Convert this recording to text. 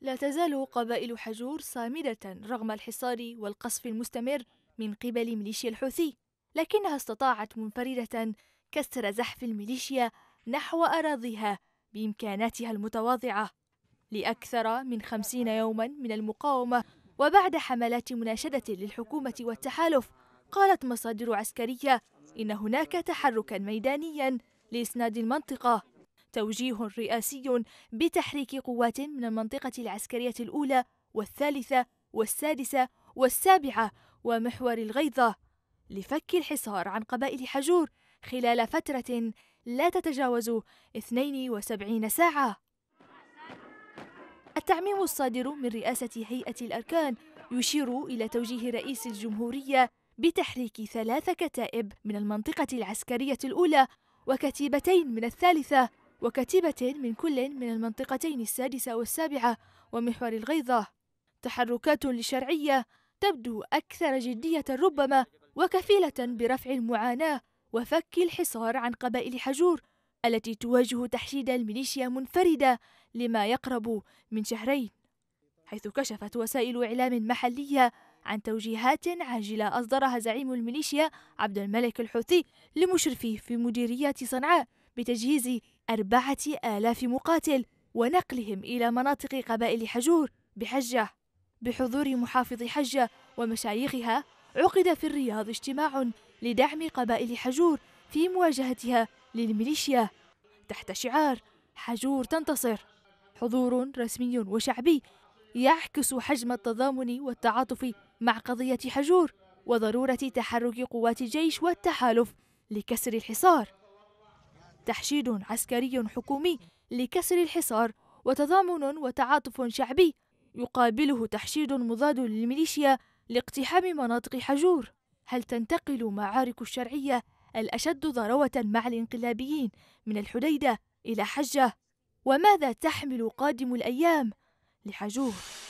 لا تزال قبائل حجور صامدة رغم الحصار والقصف المستمر من قبل ميليشيا الحوثي لكنها استطاعت منفردة كسر زحف الميليشيا نحو أراضيها بإمكاناتها المتواضعة لأكثر من خمسين يوما من المقاومة وبعد حملات مناشدة للحكومة والتحالف قالت مصادر عسكرية إن هناك تحركا ميدانيا لإسناد المنطقة توجيه رئاسي بتحريك قوات من المنطقة العسكرية الأولى والثالثة والسادسة والسابعة ومحور الغيظة لفك الحصار عن قبائل حجور خلال فترة لا تتجاوز 72 ساعة. التعميم الصادر من رئاسة هيئة الأركان يشير إلى توجيه رئيس الجمهورية بتحريك ثلاث كتائب من المنطقة العسكرية الأولى وكتيبتين من الثالثة وكتيبة من كل من المنطقتين السادسة والسابعة ومحور الغيظة تحركات لشرعية تبدو أكثر جدية ربما وكفيلة برفع المعاناة وفك الحصار عن قبائل حجور التي تواجه تحشيد الميليشيا منفردة لما يقرب من شهرين حيث كشفت وسائل إعلام محلية عن توجيهات عاجلة أصدرها زعيم الميليشيا عبد الملك الحوثي لمشرفيه في مديرية صنعاء بتجهيز أربعة آلاف مقاتل ونقلهم إلى مناطق قبائل حجور بحجة بحضور محافظ حجة ومشايخها عقد في الرياض اجتماع لدعم قبائل حجور في مواجهتها للميليشيا تحت شعار حجور تنتصر حضور رسمي وشعبي يعكس حجم التضامن والتعاطف مع قضية حجور وضرورة تحرك قوات الجيش والتحالف لكسر الحصار تحشيد عسكري حكومي لكسر الحصار وتضامن وتعاطف شعبي يقابله تحشيد مضاد للميليشيا لاقتحام مناطق حجور هل تنتقل معارك الشرعية الأشد ضروة مع الانقلابيين من الحديدة إلى حجة وماذا تحمل قادم الأيام لحجور